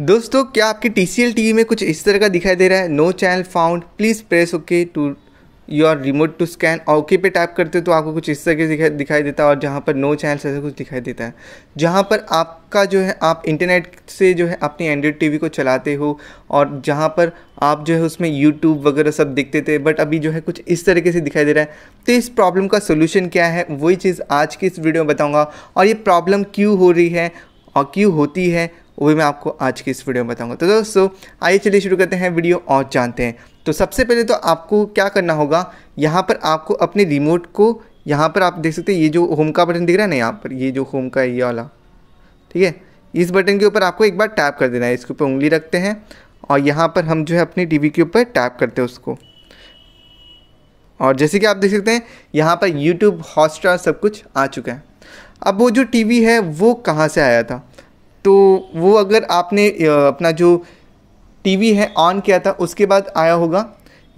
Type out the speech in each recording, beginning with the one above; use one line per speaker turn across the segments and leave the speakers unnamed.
दोस्तों क्या आपकी T C L T V में कुछ इस तरह का दिखाई दे रहा है no channel found please press okay to your remote to scan और ओके पे टाइप करते हो तो आपको कुछ इस तरह के दिखाई दिखाई देता है और जहाँ पर नो चैनल ऐसा कुछ दिखाई देता है जहाँ पर आपका जो है आप इंटरनेट से जो है अपनी एंड्रॉयड वी को चलाते हो और जहाँ पर आप जो है उसमें यूट्यूब वगैरह सब देखते थे बट अभी जो है कुछ इस तरीके से दिखाई दे रहा है तो इस प्रॉब्लम का सोल्यूशन क्या है वही चीज़ आज की इस वीडियो में बताऊँगा और ये प्रॉब्लम क्यों हो रही है और क्यों होती है वो भी मैं आपको आज की इस वीडियो में बताऊंगा तो दोस्तों आइए चलिए शुरू करते हैं वीडियो और जानते हैं तो सबसे पहले तो आपको क्या करना होगा यहाँ पर आपको अपने रिमोट को यहाँ पर आप देख सकते हैं ये जो होम का बटन दिख रहा है ना यहाँ पर ये जो होम का ये वाला ठीक है इस बटन के ऊपर आपको एक बार टैप कर देना है इसके ऊपर उंगली रखते हैं और यहाँ पर हम जो है अपनी टी के ऊपर टैप करते हैं उसको और जैसे कि आप देख सकते हैं यहाँ पर यूट्यूब हॉटस्टार सब कुछ आ चुका है अब वो जो टीवी है वो कहाँ से आया था तो वो अगर आपने अपना जो टीवी है ऑन किया था उसके बाद आया होगा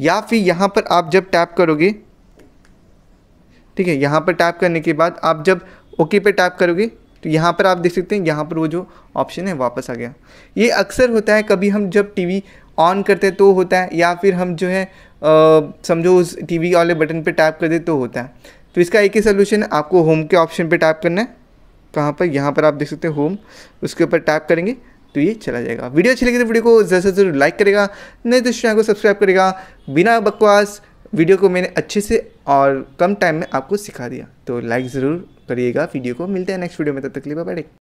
या फिर यहाँ पर आप जब टैप करोगे ठीक है यहाँ पर टैप करने के बाद आप जब ओके पे टैप करोगे तो यहाँ पर आप देख सकते हैं यहाँ पर वो जो ऑप्शन है वापस आ गया ये अक्सर होता है कभी हम जब टीवी ऑन करते हैं तो होता है या फिर हम जो है समझो उस टीवी वाले बटन पर टैप कर दे तो होता है तो इसका एक ही सोल्यूशन आपको होम के ऑप्शन पे टैप करना है कहाँ पर यहाँ पर आप देख सकते हैं होम उसके ऊपर टैप करेंगे तो ये चला जाएगा वीडियो अच्छी लगी तो वीडियो को से जरूर लाइक करेगा नहीं तो चैनल को सब्सक्राइब करेगा बिना बकवास वीडियो को मैंने अच्छे से और कम टाइम में आपको सिखा दिया तो लाइक ज़रूर करिएगा वीडियो को मिलते हैं नेक्स्ट वीडियो में तब तक लिए बाय